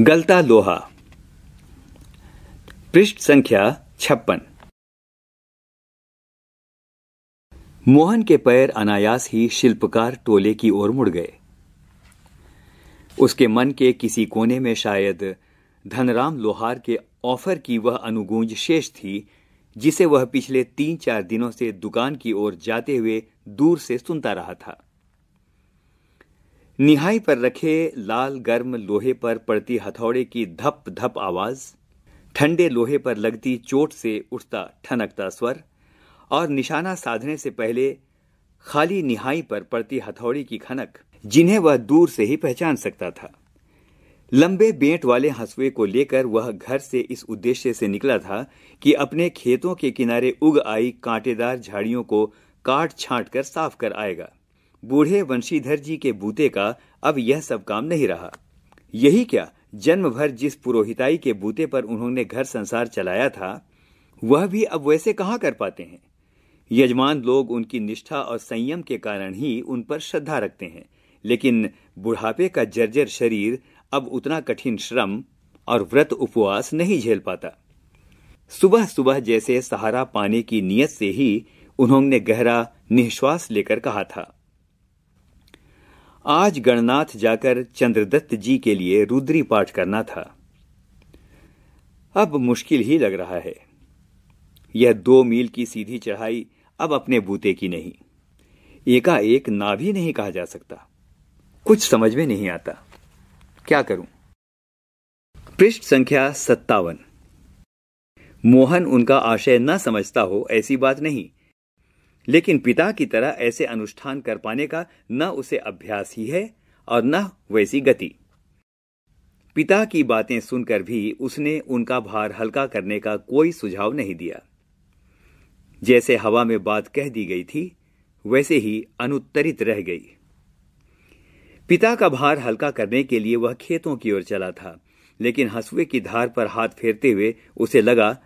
गलता लोहा पृष्ठ संख्या छप्पन मोहन के पैर अनायास ही शिल्पकार टोले की ओर मुड़ गए उसके मन के किसी कोने में शायद धनराम लोहार के ऑफर की वह अनुगूंज शेष थी जिसे वह पिछले तीन चार दिनों से दुकान की ओर जाते हुए दूर से सुनता रहा था निहाई पर रखे लाल गर्म लोहे पर पड़ती हथौड़े की धप धप आवाज ठंडे लोहे पर लगती चोट से उठता ठनकता स्वर और निशाना साधने से पहले खाली निहाई पर पड़ती हथौड़ी की खनक जिन्हें वह दूर से ही पहचान सकता था लंबे बेंट वाले हंसुए को लेकर वह घर से इस उद्देश्य से निकला था कि अपने खेतों के किनारे उग आई कांटेदार झाड़ियों को काट छांट कर साफ कर आएगा बूढ़े वंशीधर जी के बूते का अब यह सब काम नहीं रहा यही क्या जन्म भर जिस पुरोहिताई के बूते पर उन्होंने घर संसार चलाया था वह भी अब वैसे कहा कर पाते हैं यजमान लोग उनकी निष्ठा और संयम के कारण ही उन पर श्रद्धा रखते हैं लेकिन बुढ़ापे का जर्जर शरीर अब उतना कठिन श्रम और व्रत उपवास नहीं झेल पाता सुबह सुबह जैसे सहारा पाने की नियत से ही उन्होंने गहरा निश्वास लेकर कहा था आज गणनाथ जाकर चंद्रदत्त जी के लिए रुद्री पाठ करना था अब मुश्किल ही लग रहा है यह दो मील की सीधी चढ़ाई अब अपने बूते की नहीं एकाएक ना भी नहीं कहा जा सकता कुछ समझ में नहीं आता क्या करूं पृष्ठ संख्या सत्तावन मोहन उनका आशय न समझता हो ऐसी बात नहीं लेकिन पिता की तरह ऐसे अनुष्ठान कर पाने का न उसे अभ्यास ही है और न वैसी गति पिता की बातें सुनकर भी उसने उनका भार हल्का करने का कोई सुझाव नहीं दिया जैसे हवा में बात कह दी गई थी वैसे ही अनुत्तरित रह गई पिता का भार हल्का करने के लिए वह खेतों की ओर चला था लेकिन हंसुए की धार पर हाथ फेरते हुए उसे लगा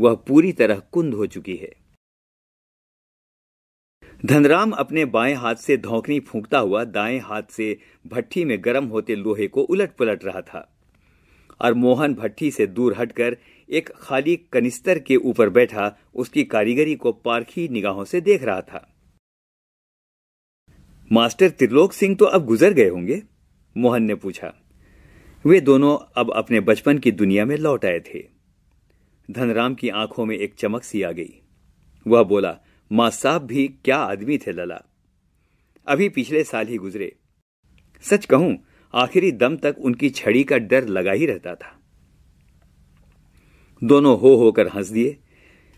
वह पूरी तरह कुंद हो चुकी है धनराम अपने बाएं हाथ से धोखनी फूंकता हुआ दाएं हाथ से भट्टी में गर्म होते लोहे को उलट पुलट रहा था और मोहन भट्टी से दूर हटकर एक खाली कनिस्तर के ऊपर बैठा उसकी कारीगरी को पारखी निगाहों से देख रहा था मास्टर त्रिलोक सिंह तो अब गुजर गए होंगे मोहन ने पूछा वे दोनों अब अपने बचपन की दुनिया में लौट आए थे धनराम की आंखों में एक चमक सी आ गई वह बोला मां साहब भी क्या आदमी थे लला अभी पिछले साल ही गुजरे सच कहूं आखिरी दम तक उनकी छड़ी का डर लगा ही रहता था दोनों हो होकर हंस दिए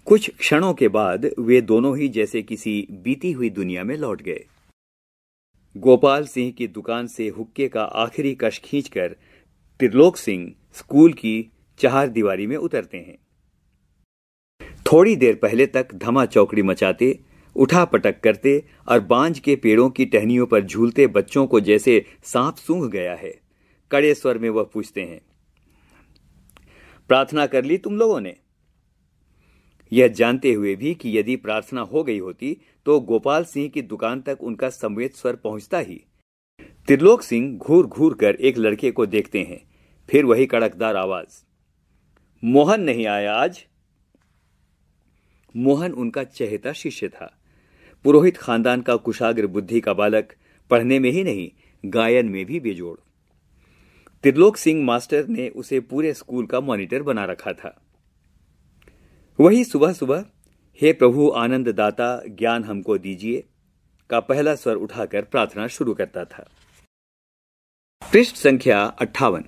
कुछ क्षणों के बाद वे दोनों ही जैसे किसी बीती हुई दुनिया में लौट गए गोपाल सिंह की दुकान से हुक्के का आखिरी कश खींचकर त्रिलोक सिंह स्कूल की चार दीवारी में उतरते हैं थोड़ी देर पहले तक धमा चौकड़ी मचाते उठा पटक करते और बांझ के पेड़ों की टहनियों पर झूलते बच्चों को जैसे सांप सूंघ गया है कड़े स्वर में वह पूछते हैं प्रार्थना कर ली तुम लोगों ने यह जानते हुए भी कि यदि प्रार्थना हो गई होती तो गोपाल सिंह की दुकान तक उनका संवेद स्वर पहुंचता ही त्रिलोक सिंह घूर घूर कर एक लड़के को देखते हैं फिर वही कड़कदार आवाज मोहन नहीं आया आज मोहन उनका चहेता शिष्य था पुरोहित खानदान का कुशाग्र बुद्धि का बालक पढ़ने में ही नहीं गायन में भी बेजोड़ त्रिलोक सिंह मास्टर ने उसे पूरे स्कूल का मॉनिटर बना रखा था वही सुबह सुबह हे प्रभु आनंद दाता ज्ञान हमको दीजिए का पहला स्वर उठाकर प्रार्थना शुरू करता था पृष्ठ संख्या अट्ठावन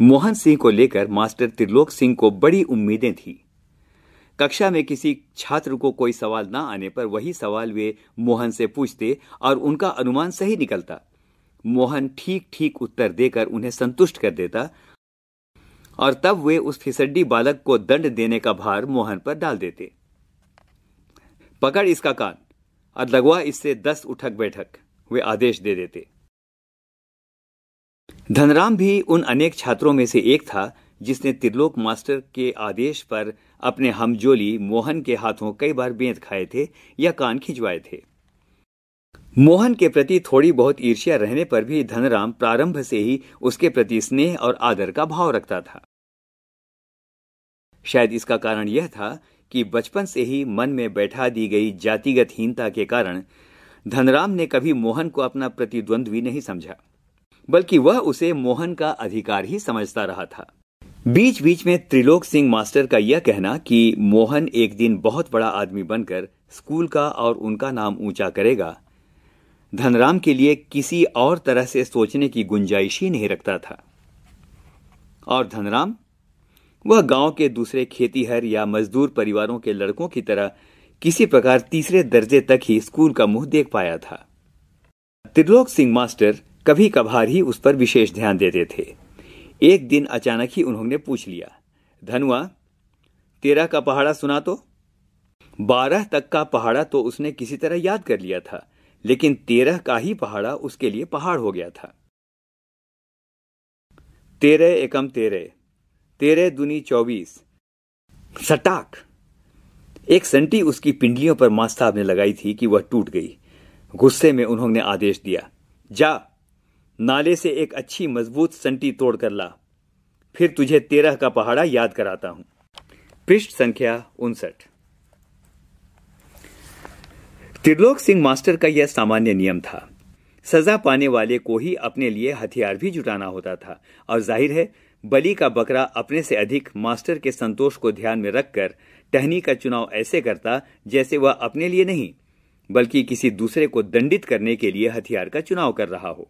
मोहन सिंह को लेकर मास्टर त्रिलोक सिंह को बड़ी उम्मीदें थी कक्षा में किसी छात्र को कोई सवाल ना आने पर वही सवाल वे मोहन से पूछते और उनका अनुमान सही निकलता मोहन ठीक ठीक उत्तर देकर उन्हें संतुष्ट कर देता और तब वे उस फिसड्डी बालक को दंड देने का भार मोहन पर डाल देते पकड़ इसका कान और लगवा इससे दस उठक बैठक वे आदेश दे देते धनराम भी उन अनेक छात्रों में से एक था जिसने त्रिलोक मास्टर के आदेश पर अपने हमजोली मोहन के हाथों कई बार बेंत खाए थे या कान खिंचवाए थे मोहन के प्रति थोड़ी बहुत ईर्ष्या रहने पर भी धनराम प्रारंभ से ही उसके प्रति स्नेह और आदर का भाव रखता था शायद इसका कारण यह था कि बचपन से ही मन में बैठा दी गई जातिगत हीनता के कारण धनराम ने कभी मोहन को अपना प्रतिद्वंद्वी नहीं समझा बल्कि वह उसे मोहन का अधिकार ही समझता रहा था बीच बीच में त्रिलोक सिंह मास्टर का यह कहना कि मोहन एक दिन बहुत बड़ा आदमी बनकर स्कूल का और उनका नाम ऊंचा करेगा धनराम के लिए किसी और तरह से सोचने की गुंजाइश ही नहीं रखता था और धनराम वह गांव के दूसरे खेतीहर या मजदूर परिवारों के लड़कों की तरह किसी प्रकार तीसरे दर्जे तक ही स्कूल का मुंह देख पाया था त्रिलोक सिंह मास्टर कभी कभार ही उस पर विशेष ध्यान देते थे एक दिन अचानक ही उन्होंने पूछ लिया धनुआ तेरह का पहाड़ा सुना तो बारह तक का पहाड़ा तो उसने किसी तरह याद कर लिया था लेकिन तेरह का ही पहाड़ा उसके लिए पहाड़ हो गया था तेरह एकम तेरह तेरह दुनी चौबीस सटाक एक संटी उसकी पिंडलियों पर मां ने लगाई थी कि वह टूट गई गुस्से में उन्होंने आदेश दिया जा नाले से एक अच्छी मजबूत संटी तोड़ कर ला फिर तुझे तेरह का पहाड़ा याद कराता हूं पृष्ठ संख्या उनसठ त्रिलोक सिंह मास्टर का यह सामान्य नियम था सजा पाने वाले को ही अपने लिए हथियार भी जुटाना होता था और जाहिर है बलि का बकरा अपने से अधिक मास्टर के संतोष को ध्यान में रखकर टहनी का चुनाव ऐसे करता जैसे वह अपने लिए नहीं बल्कि किसी दूसरे को दंडित करने के लिए हथियार का चुनाव कर रहा हो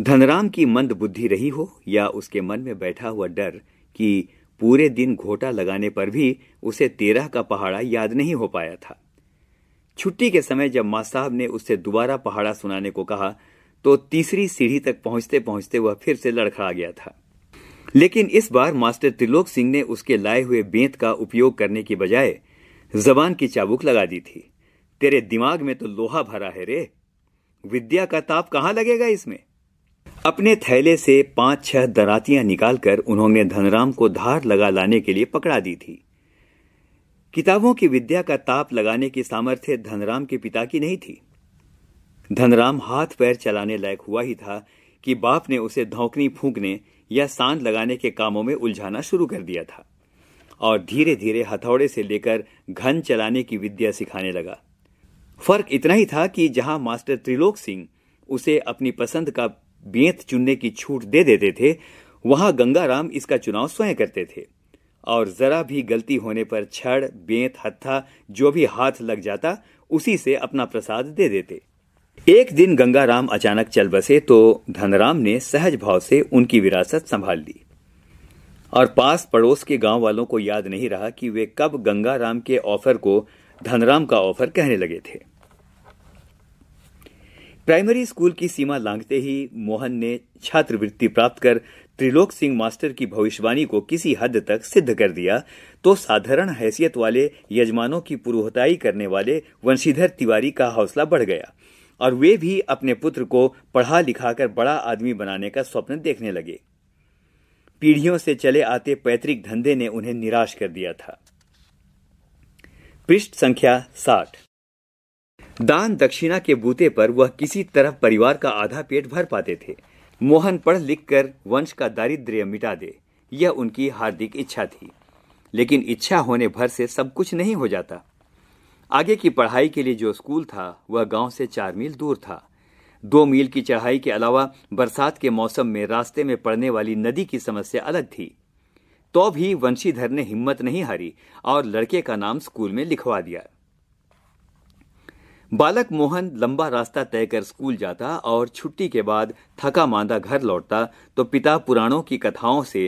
धनराम की मंद बुद्धि रही हो या उसके मन में बैठा हुआ डर कि पूरे दिन घोटा लगाने पर भी उसे तेरह का पहाड़ा याद नहीं हो पाया था छुट्टी के समय जब मां साहब ने उससे दोबारा पहाड़ा सुनाने को कहा तो तीसरी सीढ़ी तक पहुंचते पहुंचते वह फिर से लड़खड़ा गया था लेकिन इस बार मास्टर त्रिलोक सिंह ने उसके लाए हुए बेंत का उपयोग करने की बजाय जबान की चाबुक लगा दी थी तेरे दिमाग में तो लोहा भरा है रे विद्या का ताप कहाँ लगेगा इसमें अपने थैले से पांच छह दरातियां निकालकर उन्होंने धनराम को धार लगा लाने के लिए पकड़ा दी थी किताबों की विद्या का ताप लगाने की सामर्थ्य धनराम के पिता की नहीं थी धनराम हाथ पैर चलाने लायक हुआ ही था कि बाप ने उसे धोकनी फूंकने या सांद लगाने के कामों में उलझाना शुरू कर दिया था और धीरे धीरे हथौड़े से लेकर घन चलाने की विद्या सिखाने लगा फर्क इतना ही था कि जहां मास्टर त्रिलोक सिंह उसे अपनी पसंद का बेंत चुनने की छूट दे देते थे वहां गंगाराम इसका चुनाव स्वयं करते थे और जरा भी गलती होने पर छड़ बेंत हत्था जो भी हाथ लग जाता उसी से अपना प्रसाद दे देते एक दिन गंगाराम अचानक चल बसे तो धनराम ने सहज भाव से उनकी विरासत संभाल ली और पास पड़ोस के गांव वालों को याद नहीं रहा कि वे कब गंगाराम के ऑफर को धनराम का ऑफर कहने लगे थे प्राइमरी स्कूल की सीमा लांघते ही मोहन ने छात्रवृत्ति प्राप्त कर त्रिलोक सिंह मास्टर की भविष्यवाणी को किसी हद तक सिद्ध कर दिया तो साधारण हैसियत वाले यजमानों की पुरोहताई करने वाले वंशीधर तिवारी का हौसला बढ़ गया और वे भी अपने पुत्र को पढ़ा लिखा कर बड़ा आदमी बनाने का स्वप्न देखने लगे पीढ़ियों से चले आते पैतृक धंधे ने उन्हें निराश कर दिया था पृष्ठ संख्या साठ दान दक्षिणा के बूते पर वह किसी तरह परिवार का आधा पेट भर पाते थे मोहन पढ़ लिख कर वंश का दारिद्र्य मिटा दे यह उनकी हार्दिक इच्छा थी लेकिन इच्छा होने भर से सब कुछ नहीं हो जाता आगे की पढ़ाई के लिए जो स्कूल था वह गांव से चार मील दूर था दो मील की चढ़ाई के अलावा बरसात के मौसम में रास्ते में पड़ने वाली नदी की समस्या अलग थी तो भी वंशीधर ने हिम्मत नहीं हारी और लड़के का नाम स्कूल में लिखवा दिया बालक मोहन लंबा रास्ता तय कर स्कूल जाता और छुट्टी के बाद थका मांदा घर लौटता तो पिता पुराणों की कथाओं से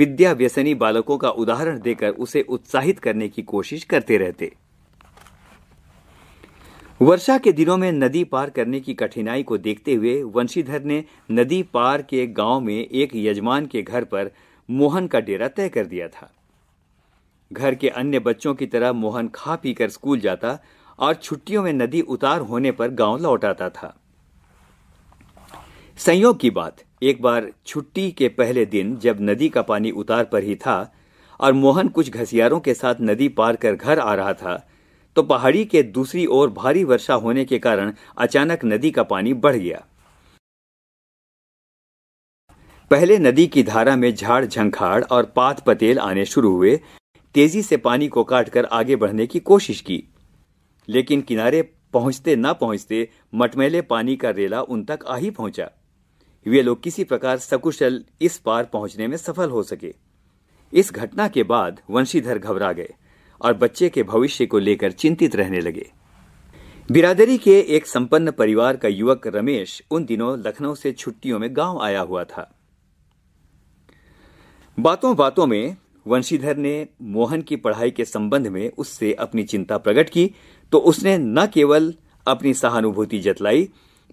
विद्या व्यसनी बालकों का उदाहरण देकर उसे उत्साहित करने की कोशिश करते रहते वर्षा के दिनों में नदी पार करने की कठिनाई को देखते हुए वंशीधर ने नदी पार के गांव में एक यजमान के घर पर मोहन का डेरा तय कर दिया था घर के अन्य बच्चों की तरह मोहन खा पीकर स्कूल जाता और छुट्टियों में नदी उतार होने पर गांव लौट आता था संयोग की बात एक बार छुट्टी के पहले दिन जब नदी का पानी उतार पर ही था और मोहन कुछ घसियारों के साथ नदी पार कर घर आ रहा था तो पहाड़ी के दूसरी ओर भारी वर्षा होने के कारण अचानक नदी का पानी बढ़ गया पहले नदी की धारा में झाड़ झंखाड़ और पात पतेल आने शुरू हुए तेजी से पानी को काटकर आगे बढ़ने की कोशिश की लेकिन किनारे पहुंचते ना पहुंचते मटमैले पानी का रेला उन तक आ ही पहुंचा वे लोग किसी प्रकार सकुशल इस पार पहुंचने में सफल हो सके इस घटना के बाद वंशीधर घबरा गए और बच्चे के भविष्य को लेकर चिंतित रहने लगे बिरादरी के एक संपन्न परिवार का युवक रमेश उन दिनों लखनऊ से छुट्टियों में गांव आया हुआ था बातों बातों में वंशीधर ने मोहन की पढ़ाई के संबंध में उससे अपनी चिंता प्रकट की तो उसने न केवल अपनी सहानुभूति जतलाई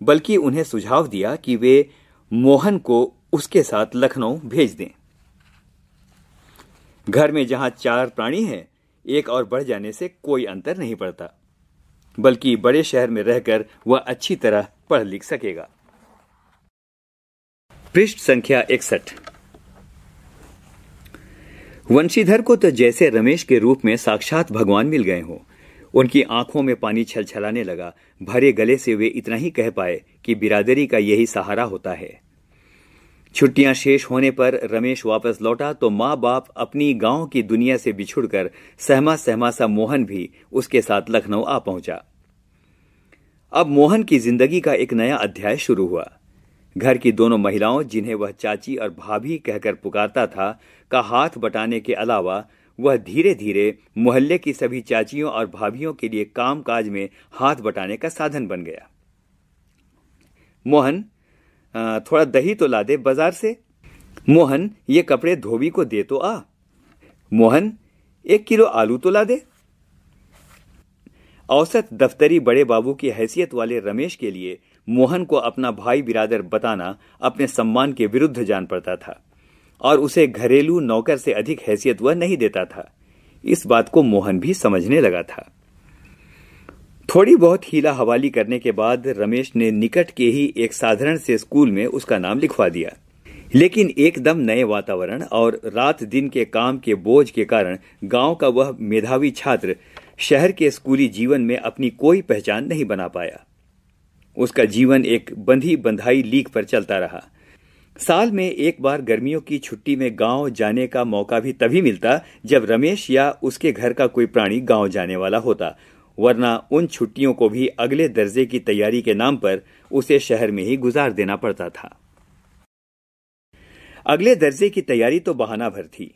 बल्कि उन्हें सुझाव दिया कि वे मोहन को उसके साथ लखनऊ भेज दें घर में जहां चार प्राणी हैं एक और बढ़ जाने से कोई अंतर नहीं पड़ता बल्कि बड़े शहर में रहकर वह अच्छी तरह पढ़ लिख सकेगा पृष्ठ संख्या इकसठ वंशीधर को तो जैसे रमेश के रूप में साक्षात भगवान मिल गए हों उनकी आंखों में पानी छलछलाने लगा भरे गले से वे इतना ही कह पाए कि बिरादरी का यही सहारा होता है छुट्टियां शेष होने पर रमेश वापस लौटा तो माँ बाप अपनी गांव की दुनिया से बिछुड़कर सहमा सहमा सा मोहन भी उसके साथ लखनऊ आ पहुंचा अब मोहन की जिंदगी का एक नया अध्याय शुरू हुआ घर की दोनों महिलाओं जिन्हें वह चाची और भाभी कहकर पुकारता था का हाथ बटाने के अलावा वह धीरे धीरे मोहल्ले की सभी चाचियों और भाभियों के लिए कामकाज में हाथ बटाने का साधन बन गया मोहन थोड़ा दही तो ला दे बाजार से मोहन ये कपड़े धोबी को दे तो आ मोहन एक किलो आलू तो ला दे औसत दफ्तरी बड़े बाबू की हैसियत वाले रमेश के लिए मोहन को अपना भाई बिरादर बताना अपने सम्मान के विरुद्ध जान पड़ता था और उसे घरेलू नौकर से अधिक हैसियत वह नहीं देता था इस बात को मोहन भी समझने लगा था थोड़ी बहुत हीला हवाली करने के बाद रमेश ने निकट के ही एक साधारण से स्कूल में उसका नाम लिखवा दिया लेकिन एकदम नए वातावरण और रात दिन के काम के बोझ के कारण गांव का वह मेधावी छात्र शहर के स्कूली जीवन में अपनी कोई पहचान नहीं बना पाया उसका जीवन एक बंधी बंधाई लीक पर चलता रहा साल में एक बार गर्मियों की छुट्टी में गांव जाने का मौका भी तभी मिलता जब रमेश या उसके घर का कोई प्राणी गांव जाने वाला होता वरना उन छुट्टियों को भी अगले दर्जे की तैयारी के नाम पर उसे शहर में ही गुजार देना पड़ता था अगले दर्जे की तैयारी तो बहाना भर थी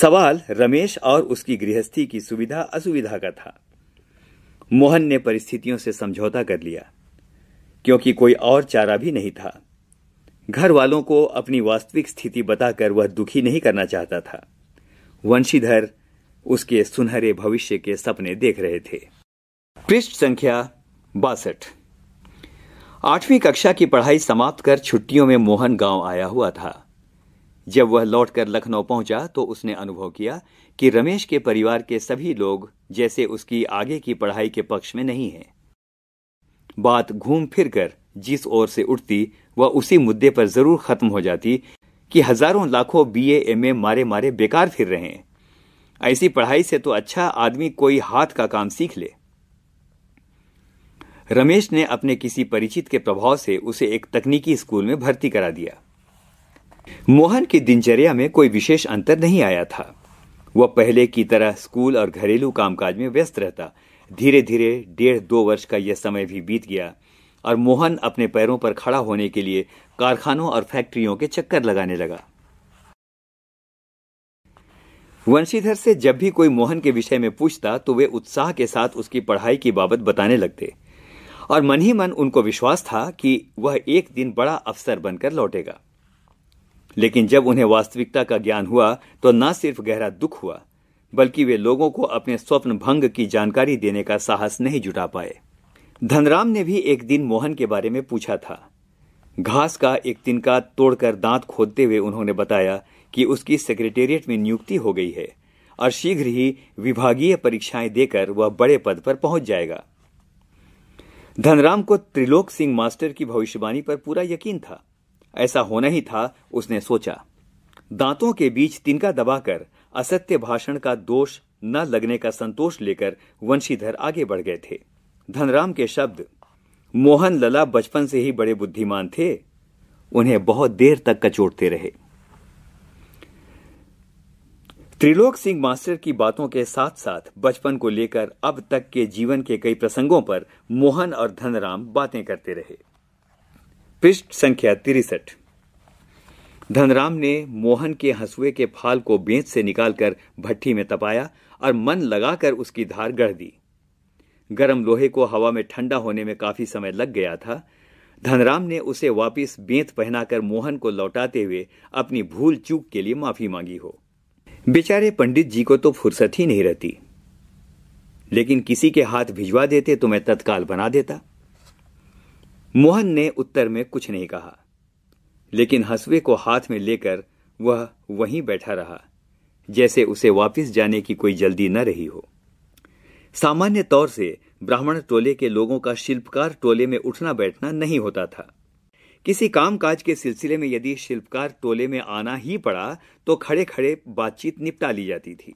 सवाल रमेश और उसकी गृहस्थी की सुविधा असुविधा का था मोहन ने परिस्थितियों से समझौता कर लिया क्योंकि कोई और चारा भी नहीं था घर वालों को अपनी वास्तविक स्थिति बताकर वह दुखी नहीं करना चाहता था वंशीधर उसके सुनहरे भविष्य के सपने देख रहे थे पृष्ठ संख्या बासठ आठवीं कक्षा की पढ़ाई समाप्त कर छुट्टियों में मोहन गांव आया हुआ था जब वह लौटकर लखनऊ पहुंचा तो उसने अनुभव किया कि रमेश के परिवार के सभी लोग जैसे उसकी आगे की पढ़ाई के पक्ष में नहीं हैं। बात घूम फिर कर जिस ओर से उठती वह उसी मुद्दे पर जरूर खत्म हो जाती कि हजारों लाखों बी एम मारे मारे बेकार फिर रहे हैं ऐसी पढ़ाई से तो अच्छा आदमी कोई हाथ का काम सीख ले रमेश ने अपने किसी परिचित के प्रभाव से उसे एक तकनीकी स्कूल में भर्ती करा दिया मोहन की दिनचर्या में कोई विशेष अंतर नहीं आया था वह पहले की तरह स्कूल और घरेलू कामकाज में व्यस्त रहता धीरे धीरे डेढ़ दो वर्ष का यह समय भी बीत गया और मोहन अपने पैरों पर खड़ा होने के लिए कारखानों और फैक्ट्रियों के चक्कर लगाने लगा वंशीधर से जब भी कोई मोहन के विषय में पूछता तो वे उत्साह के साथ उसकी पढ़ाई की बाबत बताने लगते और मन ही मन उनको विश्वास था कि वह एक दिन बड़ा अफसर बनकर लौटेगा लेकिन जब उन्हें वास्तविकता का ज्ञान हुआ तो न सिर्फ गहरा दुख हुआ बल्कि वे लोगों को अपने स्वप्न भंग की जानकारी देने का साहस नहीं जुटा पाए धनराम ने भी एक दिन मोहन के बारे में पूछा था घास का एक तिनका तोड़कर दांत खोदते हुए उन्होंने बताया कि उसकी सेक्रेटेरिएट में नियुक्ति हो गई है और शीघ्र ही विभागीय परीक्षाएं देकर वह बड़े पद पर पहुंच जाएगा धनराम को त्रिलोक सिंह मास्टर की भविष्यवाणी पर पूरा यकीन था ऐसा होना ही था उसने सोचा दांतों के बीच तिनका दबाकर असत्य भाषण का दोष न लगने का संतोष लेकर वंशीधर आगे बढ़ गए थे धनराम के शब्द मोहन लला बचपन से ही बड़े बुद्धिमान थे उन्हें बहुत देर तक कचोटते रहे त्रिलोक सिंह मास्टर की बातों के साथ साथ बचपन को लेकर अब तक के जीवन के कई प्रसंगों पर मोहन और धनराम बातें करते रहे पृष्ठ संख्या तिरसठ धनराम ने मोहन के हंसुए के फाल को बेंच से निकालकर भट्टी में तपाया और मन लगाकर उसकी धार गढ़ दी गर्म लोहे को हवा में ठंडा होने में काफी समय लग गया था धनराम ने उसे वापिस बेंत पहनाकर मोहन को लौटाते हुए अपनी भूल चूक के लिए माफी मांगी हो बेचारे पंडित जी को तो फुर्सत ही नहीं रहती लेकिन किसी के हाथ भिजवा देते तो मैं तत्काल बना देता मोहन ने उत्तर में कुछ नहीं कहा लेकिन हसवे को हाथ में लेकर वह वहीं बैठा रहा जैसे उसे वापस जाने की कोई जल्दी न रही हो सामान्य तौर से ब्राह्मण टोले के लोगों का शिल्पकार टोले में उठना बैठना नहीं होता था किसी काम काज के सिलसिले में यदि शिल्पकार टोले में आना ही पड़ा तो खड़े खड़े बातचीत निपटा ली जाती थी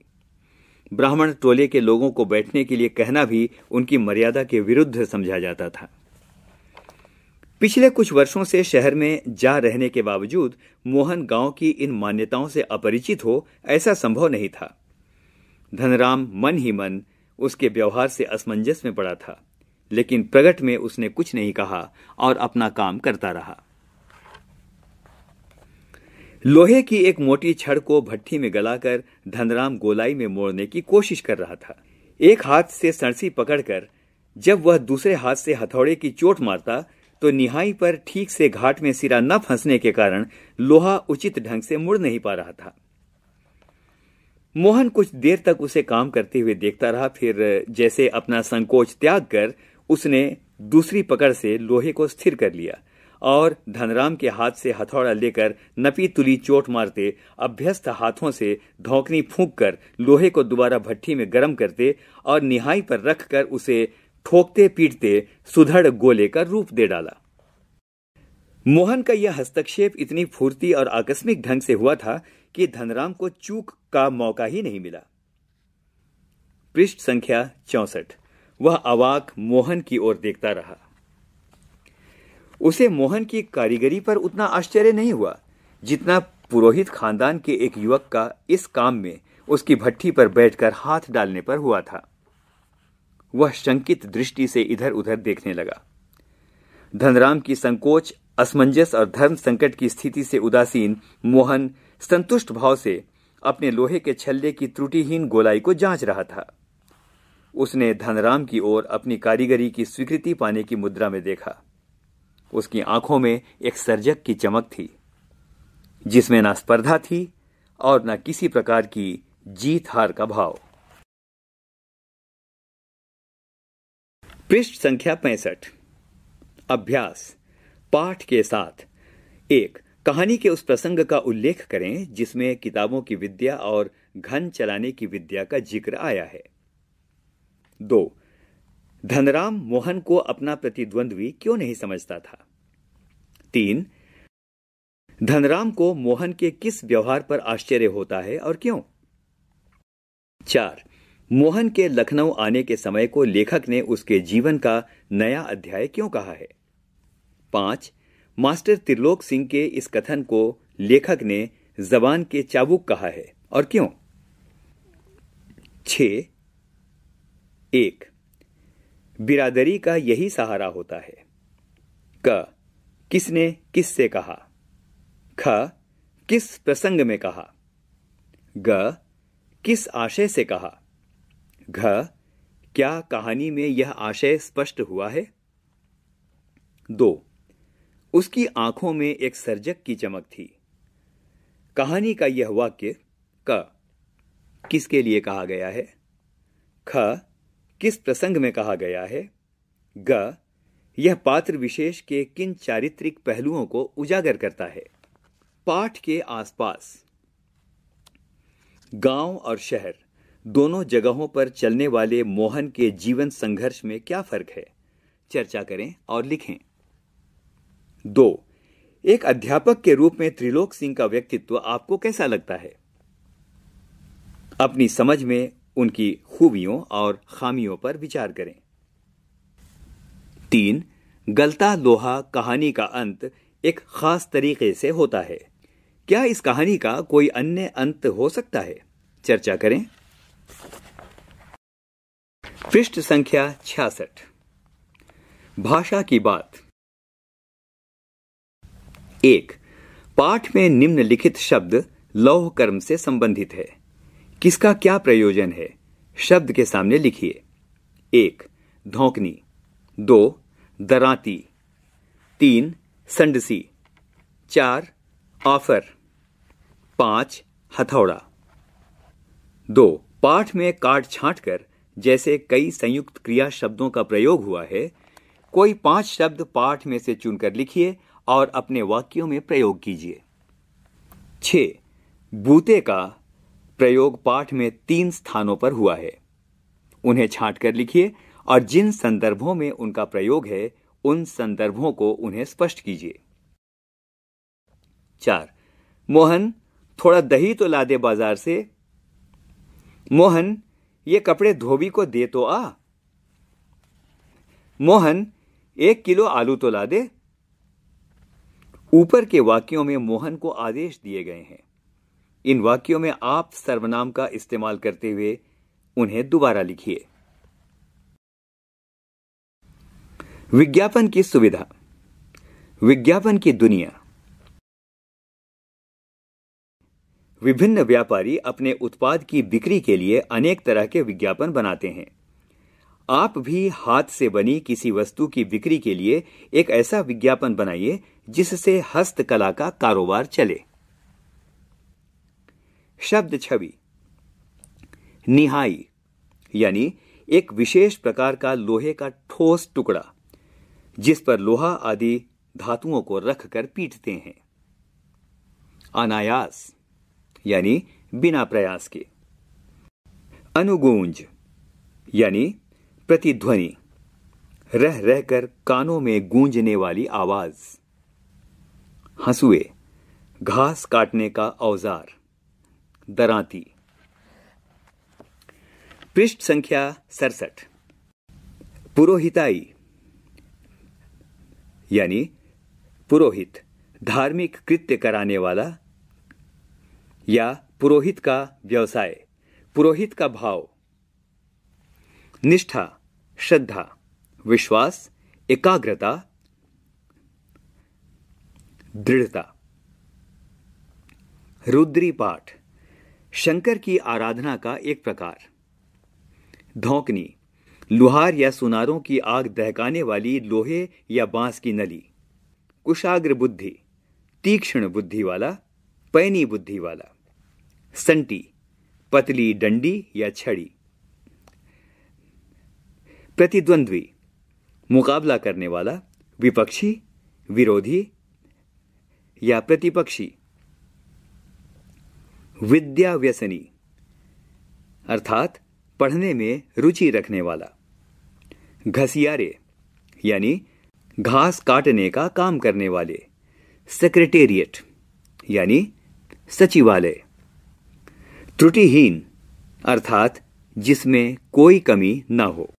ब्राह्मण टोले के लोगों को बैठने के लिए कहना भी उनकी मर्यादा के विरुद्ध समझा जाता था पिछले कुछ वर्षों से शहर में जा रहने के बावजूद मोहन गांव की इन मान्यताओं से अपरिचित हो ऐसा संभव नहीं था धनराम मन ही मन उसके व्यवहार से असमंजस में पड़ा था लेकिन प्रगट में उसने कुछ नहीं कहा और अपना काम करता रहा लोहे की एक मोटी छड़ को भट्टी में गलाकर धनराम गोलाई में मोड़ने की कोशिश कर रहा था एक हाथ से सरसी पकड़कर जब वह दूसरे हाथ से हथौड़े की चोट मारता तो निहाई पर ठीक से घाट में सिरा न फंसने के कारण लोहा उचित ढंग से मुड़ नहीं पा रहा था मोहन कुछ देर तक उसे काम करते हुए देखता रहा फिर जैसे अपना संकोच त्याग कर उसने दूसरी पकड़ से लोहे को स्थिर कर लिया और धनराम के हाथ से हथौड़ा लेकर नपी तुली चोट मारते अभ्यस्त हाथों से धोकनी फूंक कर लोहे को दोबारा भट्टी में गर्म करते और निहाई पर रखकर उसे ठोकते पीटते सुधड़ गोले का रूप दे डाला मोहन का यह हस्तक्षेप इतनी फूर्ती और आकस्मिक ढंग से हुआ था कि धनराम को चूक का मौका ही नहीं मिला पृष्ठ संख्या चौसठ वह अवाक मोहन की ओर देखता रहा उसे मोहन की कारीगरी पर उतना आश्चर्य नहीं हुआ जितना पुरोहित खानदान के एक युवक का इस काम में उसकी भट्टी पर बैठकर हाथ डालने पर हुआ था वह शंकित दृष्टि से इधर उधर देखने लगा धनराम की संकोच असमंजस और धर्म संकट की स्थिति से उदासीन मोहन संतुष्ट भाव से अपने लोहे के छल्ले की त्रुटिहीन गोलाई को जांच रहा था उसने धनराम की ओर अपनी कारीगरी की स्वीकृति पाने की मुद्रा में देखा उसकी आंखों में एक सर्जक की चमक थी जिसमें ना स्पर्धा थी और ना किसी प्रकार की जीत हार का भाव पृष्ठ संख्या पैंसठ अभ्यास पाठ के साथ एक कहानी के उस प्रसंग का उल्लेख करें जिसमें किताबों की विद्या और घन चलाने की विद्या का जिक्र आया है दो धनराम मोहन को अपना प्रतिद्वंद्वी क्यों नहीं समझता था तीन धनराम को मोहन के किस व्यवहार पर आश्चर्य होता है और क्यों चार मोहन के लखनऊ आने के समय को लेखक ने उसके जीवन का नया अध्याय क्यों कहा है पांच मास्टर त्रिलोक सिंह के इस कथन को लेखक ने जबान के चाबुक कहा है और क्यों छ एक बिरादरी का यही सहारा होता है क किसने किस से कहा ख किस प्रसंग में कहा ग किस आशय से कहा घ क्या कहानी में यह आशय स्पष्ट हुआ है दो उसकी आंखों में एक सर्जक की चमक थी कहानी का यह वाक्य क किसके लिए कहा गया है ख किस प्रसंग में कहा गया है ग यह पात्र विशेष के किन चारित्रिक पहलुओं को उजागर करता है पाठ के आसपास गांव और शहर दोनों जगहों पर चलने वाले मोहन के जीवन संघर्ष में क्या फर्क है चर्चा करें और लिखें दो एक अध्यापक के रूप में त्रिलोक सिंह का व्यक्तित्व आपको कैसा लगता है अपनी समझ में उनकी खूबियों और खामियों पर विचार करें तीन गलता लोहा कहानी का अंत एक खास तरीके से होता है क्या इस कहानी का कोई अन्य अंत हो सकता है चर्चा करें पृष्ठ संख्या छियासठ भाषा की बात एक पाठ में निम्नलिखित शब्द लौह कर्म से संबंधित है किसका क्या प्रयोजन है शब्द के सामने लिखिए एक धोकनी दो दराती तीन संडसी चार ऑफर पांच हथौड़ा दो पाठ में काट छांट कर जैसे कई संयुक्त क्रिया शब्दों का प्रयोग हुआ है कोई पांच शब्द पाठ में से चुनकर लिखिए और अपने वाक्यों में प्रयोग कीजिए छ बूते का प्रयोग पाठ में तीन स्थानों पर हुआ है उन्हें छांट कर लिखिए और जिन संदर्भों में उनका प्रयोग है उन संदर्भों को उन्हें स्पष्ट कीजिए चार मोहन थोड़ा दही तो ला दे बाजार से मोहन ये कपड़े धोबी को दे तो आ मोहन एक किलो आलू तो ला दे ऊपर के वाक्यों में मोहन को आदेश दिए गए हैं इन वाक्यों में आप सर्वनाम का इस्तेमाल करते हुए उन्हें दोबारा लिखिए विज्ञापन की सुविधा विज्ञापन की दुनिया विभिन्न व्यापारी अपने उत्पाद की बिक्री के लिए अनेक तरह के विज्ञापन बनाते हैं आप भी हाथ से बनी किसी वस्तु की बिक्री के लिए एक ऐसा विज्ञापन बनाइए जिससे हस्तकला का कारोबार चले शब्द छवि निहाई यानी एक विशेष प्रकार का लोहे का ठोस टुकड़ा जिस पर लोहा आदि धातुओं को रखकर पीटते हैं अनायास यानी बिना प्रयास के अनुगूंज यानी प्रतिध्वनि रह रहकर कानों में गूंजने वाली आवाज हंसुए घास काटने का औजार दराती पृष्ठ संख्या सड़सठ पुरोहिताई यानी पुरोहित धार्मिक कृत्य कराने वाला या पुरोहित का व्यवसाय पुरोहित का भाव निष्ठा श्रद्धा विश्वास एकाग्रता दृढ़ता रुद्री पाठ शंकर की आराधना का एक प्रकार धोकनी लुहार या सुनारों की आग दहकाने वाली लोहे या बांस की नली कुशाग्र बुद्धि तीक्ष्ण बुद्धि वाला पैनी बुद्धि वाला संटी पतली डंडी या छड़ी प्रतिद्वंद्वी मुकाबला करने वाला विपक्षी विरोधी या प्रतिपक्षी विद्या व्यसनी अर्थात पढ़ने में रुचि रखने वाला घसियारे यानी घास काटने का काम करने वाले सेक्रेटेरिएट यानी सचिवालय त्रुटिहीन अर्थात जिसमें कोई कमी ना हो